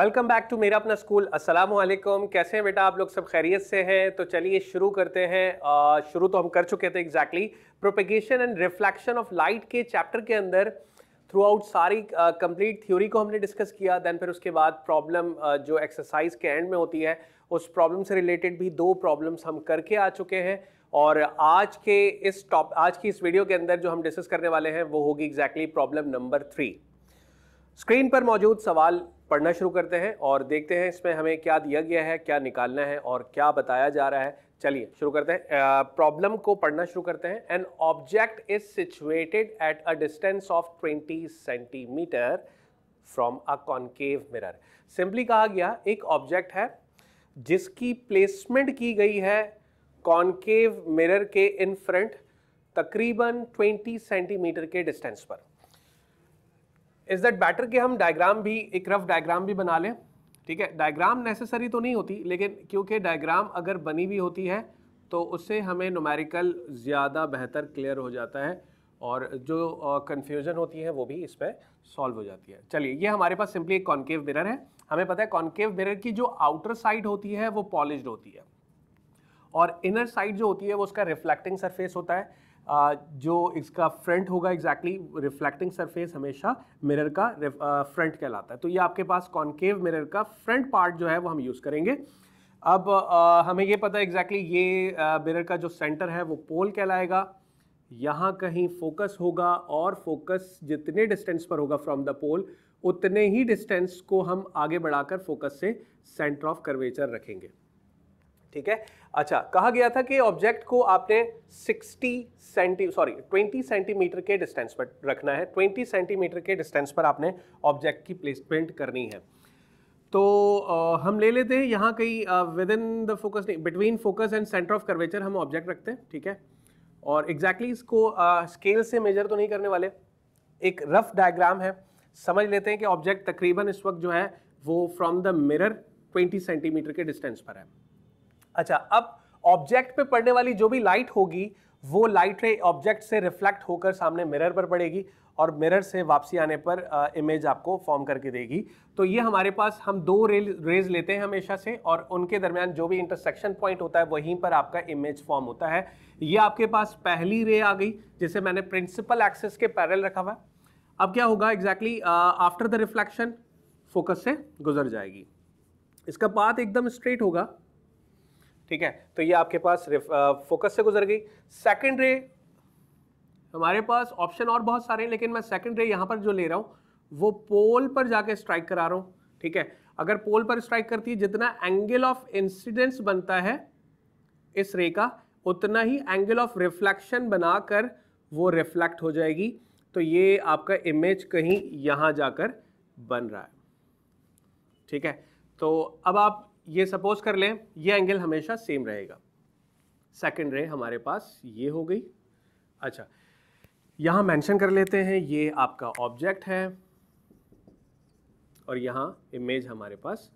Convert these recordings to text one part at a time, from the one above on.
Welcome back to मेरा अपना school अस्सलाम वालेकुम कैसे हैं बेटा आप लोग सब खैरियत से हैं तो चलिए शुरू करते हैं शुरू तो हम कर चुके थे exactly propagation and reflection of light के चैप्टर के अंदर थ्रू आउट सारी कंप्लीट थ्योरी को हमने डिस्कस किया देन फिर उसके बाद प्रॉब्लम जो एक्सरसाइज के एंड में होती है उस प्रॉब्लम से रिलेटेड भी दो प्रॉब्लम्स हम करके आ चुके हैं और आज के इस टॉप आज की इस वीडियो के अंदर जो हम डिस्कस करने वाले हैं वो होगी exactly problem number three screen पर मौजूद सवाल पढ़ना शुरू करते हैं और देखते हैं इसमें हमें क्या दिया गया है क्या निकालना है और क्या बताया जा रहा है चलिए शुरू करते हैं प्रॉब्लम को पढ़ना शुरू करते हैं an object is situated at a distance of 20 centimetre from a concave mirror simply कहा गया एक ऑब्जेक्ट है जिसकी प्लेसमेंट की गई है कॉन्केव मिरर के इन फ्रंट तकरीबन 20 सेंटीमीटर के डिस्टेंस पर इज़ दैट बैटर कि हम डायग्राम भी एक रफ डायग्राम भी बना लें ठीक है डायग्राम नेसेसरी तो नहीं होती लेकिन क्योंकि डायग्राम अगर बनी भी होती है तो उससे हमें नोमेरिकल ज़्यादा बेहतर क्लियर हो जाता है और जो कन्फ्यूज़न uh, होती है वो भी इस पर सॉल्व हो जाती है चलिए ये हमारे पास सिंपली एक कॉन्केव मिरर है हमें पता है कॉन्केव मिरर की जो आउटर साइड होती है वो पॉलिश होती है और इनर साइड जो होती है वो उसका रिफ्लेक्टिंग सरफेस होता है जो इसका फ्रंट होगा एग्जैक्टली रिफ्लेक्टिंग सरफेस हमेशा मिरर का फ्रंट कहलाता है तो ये आपके पास कॉन्केव मिरर का फ्रंट पार्ट जो है वो हम यूज़ करेंगे अब हमें ये पता है एग्जैक्टली ये मिरर का जो सेंटर है वो पोल कहलाएगा यहाँ कहीं फोकस होगा और फोकस जितने डिस्टेंस पर होगा फ्रॉम द पोल उतने ही डिस्टेंस को हम आगे बढ़ाकर फोकस से सेंटर ऑफ कर्वेचर रखेंगे ठीक है अच्छा कहा गया था कि ऑब्जेक्ट को आपने 60 सेंटी सॉरी 20 सेंटीमीटर के डिस्टेंस पर रखना है 20 सेंटीमीटर के डिस्टेंस पर आपने ऑब्जेक्ट की प्लेसमेंट करनी है तो आ, हम ले लेते हैं यहाँ कहीं विद इन द फोकस नहीं between focus and centre of curvature हम ऑब्जेक्ट रखते हैं ठीक है और एग्जैक्टली exactly इसको स्केल से मेजर तो नहीं करने वाले एक रफ डायग्राम है समझ लेते हैं कि ऑब्जेक्ट तकरीबन इस वक्त जो है वो फ्रॉम द मिरर 20 सेंटीमीटर के डिस्टेंस पर है अच्छा अब ऑब्जेक्ट पे पड़ने वाली जो भी लाइट होगी वो लाइट रे ऑब्जेक्ट से रिफ्लेक्ट होकर सामने मिरर पर पड़ेगी और मिरर से वापसी आने पर आ, इमेज आपको फॉर्म करके देगी तो ये हमारे पास हम दो रेल रेज लेते हैं हमेशा से और उनके दरमियान जो भी इंटरसेक्शन पॉइंट होता है वहीं पर आपका इमेज फॉर्म होता है ये आपके पास पहली रे आ गई जिसे मैंने प्रिंसिपल एक्सेस के पैरल रखा हुआ अब क्या होगा exactly after the reflection focus से गुजर जाएगी इसका पाथ एकदम स्ट्रेट होगा ठीक है तो ये आपके पास फोकस से गुजर गई सेकेंड रे हमारे पास ऑप्शन और बहुत सारे हैं लेकिन मैं सेकेंड रे यहाँ पर जो ले रहा हूँ वो पोल पर जाके स्ट्राइक करा रहा हूँ ठीक है अगर पोल पर स्ट्राइक करती है जितना एंगल ऑफ इंसिडेंस बनता है इस रे का उतना ही एंगल ऑफ रिफ्लेक्शन बनाकर वो रिफ्लेक्ट हो जाएगी तो ये आपका इमेज कहीं यहाँ जाकर बन रहा है ठीक है तो अब आप ये सपोज कर लें ये एंगल हमेशा सेम रहेगा सेकंड रे हमारे पास ये हो गई अच्छा यहाँ मेंशन कर लेते हैं ये आपका ऑब्जेक्ट है और यहाँ इमेज हमारे पास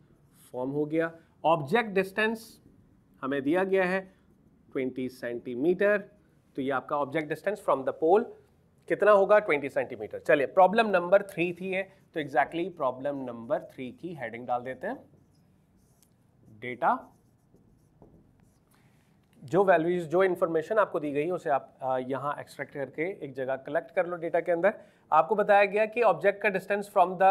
फॉर्म हो गया ऑब्जेक्ट डिस्टेंस हमें दिया गया है 20 सेंटीमीटर तो ये आपका object distance from the pole कितना होगा 20 सेंटीमीटर चलिए प्रॉब्लम नंबर थ्री थी है तो एग्जैक्टली प्रॉब्लम नंबर थ्री की हेडिंग डाल देते हैं डेटा जो वैल्यूज जो इन्फॉर्मेशन आपको दी गई उसे आप यहाँ एक्सट्रैक्ट करके एक जगह कलेक्ट कर लो डेटा के अंदर आपको बताया गया कि ऑब्जेक्ट का distance from the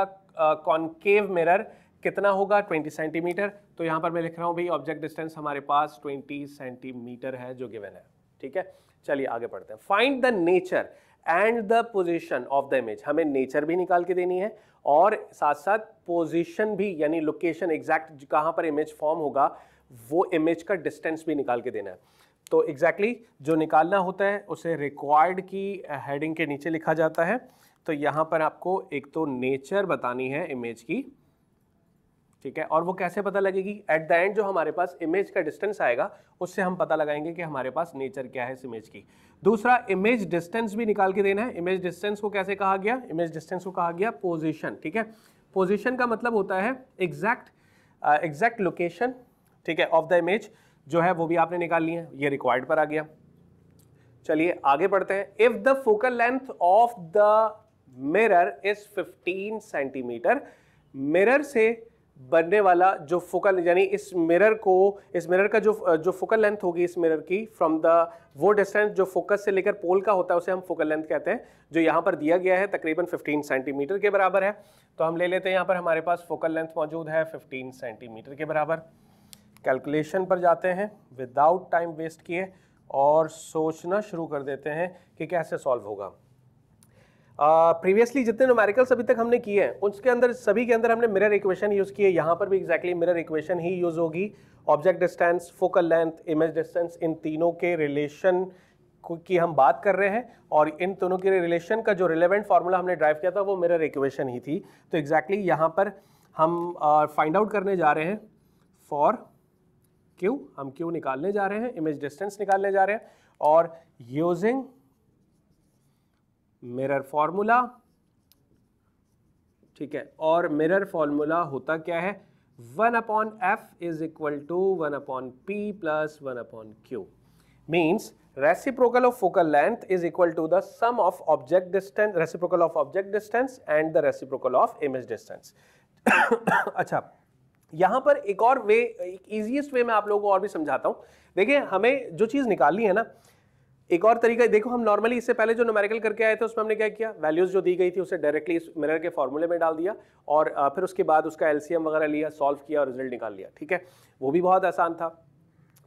concave mirror कितना होगा 20 सेंटीमीटर तो यहाँ पर मैं लिख रहा हूँ भाई ऑब्जेक्ट डिस्टेंस हमारे पास 20 सेंटीमीटर है जो गिवन है ठीक है चलिए आगे पढ़ते हैं find the nature and the position of the image हमें नेचर भी निकाल के देनी है और साथ साथ पोजिशन भी यानी लोकेशन एग्जैक्ट कहाँ पर इमेज फॉर्म होगा वो इमेज का डिस्टेंस भी निकाल के देना है तो एग्जैक्टली exactly जो निकालना होता है उसे रिक्वायर्ड की हेडिंग के नीचे लिखा जाता है तो यहाँ पर आपको एक तो नेचर बतानी है इमेज की ठीक है और वो कैसे पता लगेगी एट द एंड जो हमारे पास इमेज का डिस्टेंस आएगा उससे हम पता लगाएंगे कि हमारे पास नेचर क्या है इस इमेज की दूसरा इमेज डिस्टेंस भी निकाल के देना है इमेज डिस्टेंस को कैसे कहा गया इमेज डिस्टेंस को कहा गया पोजिशन ठीक है पोजिशन का मतलब होता है एग्जैक्ट एग्जैक्ट लोकेशन ठीक है ऑफ द इमेज जो है वो भी आपने निकाल लिया है ये रिक्वायर्ड पर आ गया चलिए आगे बढ़ते हैं if the focal length of the mirror is 15 centimetre mirror से बनने वाला जो फोकल यानी इस मिरर को इस मिरर का जो जो फोकल लेंथ होगी इस मिरर की फ्रॉम द वो डिस्टेंस जो फोकस से लेकर पोल का होता है उसे हम फोकल लेंथ कहते हैं जो यहाँ पर दिया गया है तकरीबन 15 सेंटीमीटर के बराबर है तो हम ले लेते हैं यहाँ पर हमारे पास फोकल लेंथ मौजूद है 15 सेंटीमीटर के बराबर कैलकुलेशन पर जाते हैं विदाउट टाइम वेस्ट किए और सोचना शुरू कर देते हैं कि कैसे सॉल्व होगा प्रीवियसली जितने नोमेरिकल्स अभी तक हमने किए हैं उसके अंदर सभी के अंदर हमने मिरर इक्वेशन यूज़ किए यहाँ पर भी एक्जैक्टली मिरर इक्वेशन ही यूज़ होगी object distance focal length image distance इन तीनों के रिलेशन की हम बात कर रहे हैं और इन दोनों के रिलेशन का जो रिलेवेंट फार्मूला हमने ड्राइव किया था वो मिरर इक्वेशन ही थी तो एग्जैक्टली exactly यहाँ पर हम फाइंड uh, आउट करने जा रहे हैं फॉर क्यू हम क्यू निकालने जा रहे हैं इमेज डिस्टेंस निकालने जा रहे हैं और यूजिंग मिरर फॉर्मूला ठीक है और मिरर फॉर्मूला होता क्या है one upon F is equal to one upon P plus one upon Q means reciprocal of focal length is equal to the sum of object distance reciprocal of object distance and the reciprocal of image distance अच्छा यहां पर एक और वे easiest way में आप लोगों को और भी समझाता हूं देखिए हमें जो चीज निकालनी है ना एक और तरीका देखो हम नॉर्मली इससे पहले जो नोमेरिकल करके आए थे उसमें हमने क्या किया वैल्यूज जो दी गई थी उसे डायरेक्टली इस मिरर के फॉर्मूले में डाल दिया और फिर उसके बाद उसका एलसीएम वगैरह लिया सॉल्व किया और रिजल्ट निकाल लिया ठीक है वो भी बहुत आसान था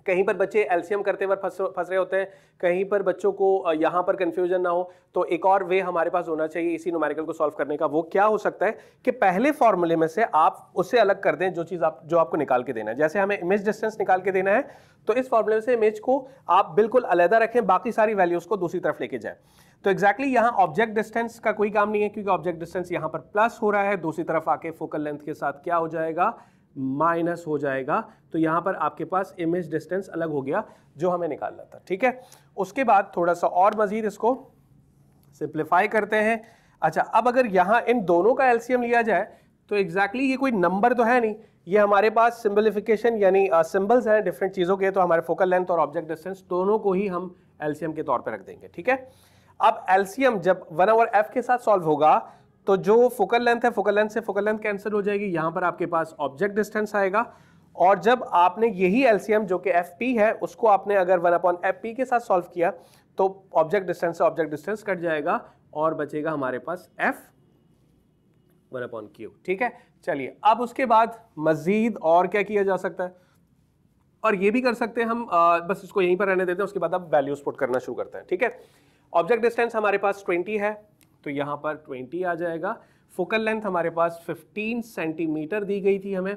कहीं पर बच्चे एल्सियम करते हुए फंस फंस रहे होते हैं कहीं पर बच्चों को यहाँ पर कन्फ्यूजन ना हो तो एक और वे हमारे पास होना चाहिए इसी नोमेरिकल को सॉल्व करने का वो क्या हो सकता है कि पहले फॉर्मूले में से आप उससे अलग कर दें जो चीज़ आप जो आपको निकाल के देना है जैसे हमें इमेज डिस्टेंस निकाल के देना है तो इस फॉर्मूले से इमेज को आप बिल्कुल अलहदा रखें बाकी सारी वैल्यूज़ को दूसरी तरफ लेके जाए तो एक्जैक्टली exactly यहाँ ऑब्जेक्ट डिस्टेंस का कोई काम नहीं है क्योंकि ऑब्जेक्ट डिस्टेंस यहाँ पर प्लस हो रहा है दूसरी तरफ आके फोकल लेंथ के साथ क्या हो जाएगा माइनस हो जाएगा तो यहाँ पर आपके पास इमेज डिस्टेंस अलग हो गया जो हमें निकालना था ठीक है उसके बाद थोड़ा सा और मज़ीद इसको सिंप्लीफाई करते हैं अच्छा अब अगर यहाँ इन दोनों का एलसीएम लिया जाए तो एग्जैक्टली exactly ये कोई नंबर तो है नहीं ये हमारे पास सिम्बलिफिकेशन यानी सिम्बल्स हैं डिफरेंट चीज़ों के तो हमारे फोकल लेंथ और ऑब्जेक्ट डिस्टेंस दोनों को ही हम एल्सियम के तौर पर रख देंगे ठीक है अब एल्सियम जब वन ओवर एफ के साथ सॉल्व होगा तो जो फोकल लेंथ है फोकल लेंथ से फोकल लेंथ कैंसिल हो जाएगी यहाँ पर आपके पास ऑब्जेक्ट डिस्टेंस आएगा और जब आपने यही एलसीएम जो कि एफ पी है उसको आपने अगर वन अपॉन एफ पी के साथ सॉल्व किया तो ऑब्जेक्ट डिस्टेंस से ऑब्जेक्ट डिस्टेंस कट जाएगा और बचेगा हमारे पास एफ वन अपॉन क्यू ठीक है चलिए अब उसके बाद मज़ीद और क्या किया जा सकता है और ये भी कर सकते हैं हम आ, बस इसको यहीं पर रहने देते हैं उसके बाद अब वैल्यूज पुट करना शुरू करते हैं ठीक है ऑब्जेक्ट डिस्टेंस हमारे पास ट्वेंटी है तो यहाँ पर 20 आ जाएगा फोकल लेंथ हमारे पास 15 सेंटीमीटर दी गई थी हमें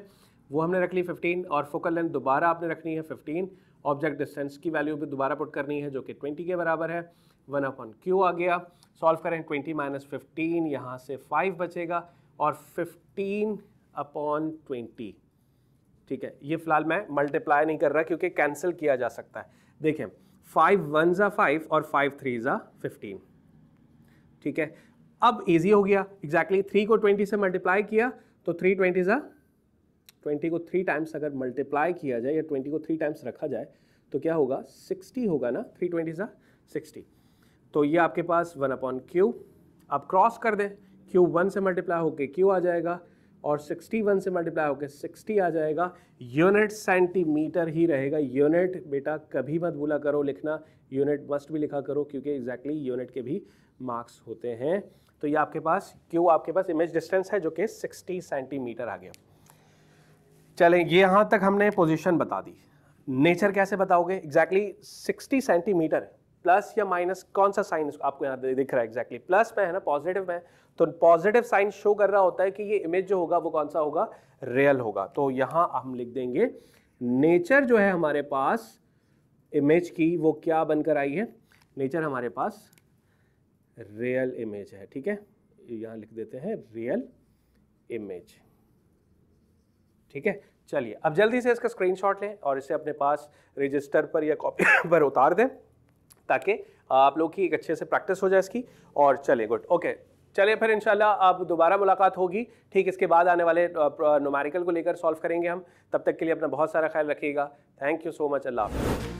वो हमने रख ली 15 और फोकल लेंथ दोबारा आपने रखनी है 15 ऑब्जेक्ट डिस्टेंस की वैल्यू भी दोबारा पुट करनी है जो कि 20 के बराबर है वन अपॉन क्यू आ गया सॉल्व करें 20 माइनस फिफ्टीन यहाँ से 5 बचेगा और 15 अपॉन 20 ठीक है ये फिलहाल मैं मल्टीप्लाई नहीं कर रहा क्योंकि कैंसिल किया जा सकता है देखें फाइव वन ज़ा फाइव और फाइव थ्री ज़ा फिफ्टीन ठीक है अब इजी हो गया एग्जैक्टली exactly, थ्री को ट्वेंटी से मल्टीप्लाई किया तो थ्री ट्वेंटी ज़ा ट्वेंटी को थ्री टाइम्स अगर मल्टीप्लाई किया जाए या ट्वेंटी को थ्री टाइम्स रखा जाए तो क्या होगा सिक्सटी होगा ना थ्री ट्वेंटी ज़ा सिक्सटी तो ये आपके पास वन अपॉन क्यू आप क्रॉस कर दें क्यू वन से मल्टीप्लाई होकर क्यू आ जाएगा और 61 से मल्टीप्लाई होकर 60 आ जाएगा यूनिट सेंटीमीटर ही रहेगा यूनिट बेटा कभी मत भूला करो लिखना यूनिट मस्ट भी लिखा करो क्योंकि एग्जैक्टली exactly यूनिट के भी मार्क्स होते हैं तो ये आपके पास क्यू आपके पास इमेज डिस्टेंस है जो कि 60 सेंटीमीटर आ गया चलें ये यहाँ तक हमने पोजीशन बता दी नेचर कैसे बताओगे एग्जैक्टली exactly 60 सेंटीमीटर प्लस या माइनस कौन सा साइन आपको यहाँ दिख रहा है एग्जैक्टली exactly. प्लस में है ना पॉजिटिव में तो पॉजिटिव साइन शो कर रहा होता है कि ये इमेज जो होगा वो कौन सा होगा रियल होगा तो यहाँ हम लिख देंगे नेचर जो है हमारे पास इमेज की वो क्या बनकर आई है नेचर हमारे पास रियल इमेज है ठीक है यहाँ लिख देते हैं रियल इमेज ठीक है चलिए अब जल्दी से इसका स्क्रीनशॉट लें और इसे अपने पास रजिस्टर पर या कॉपी पर उतार दें ताकि आप लोग की एक अच्छे से प्रैक्टिस हो जाए इसकी और चले गुड ओके चलिए फिर इंशाल्लाह अब दोबारा मुलाकात होगी ठीक इसके बाद आने वाले नुमारिकल को लेकर सॉल्व करेंगे हम तब तक के लिए अपना बहुत सारा ख्याल रखिएगा थैंक यू सो मच अल्लाह हाफ़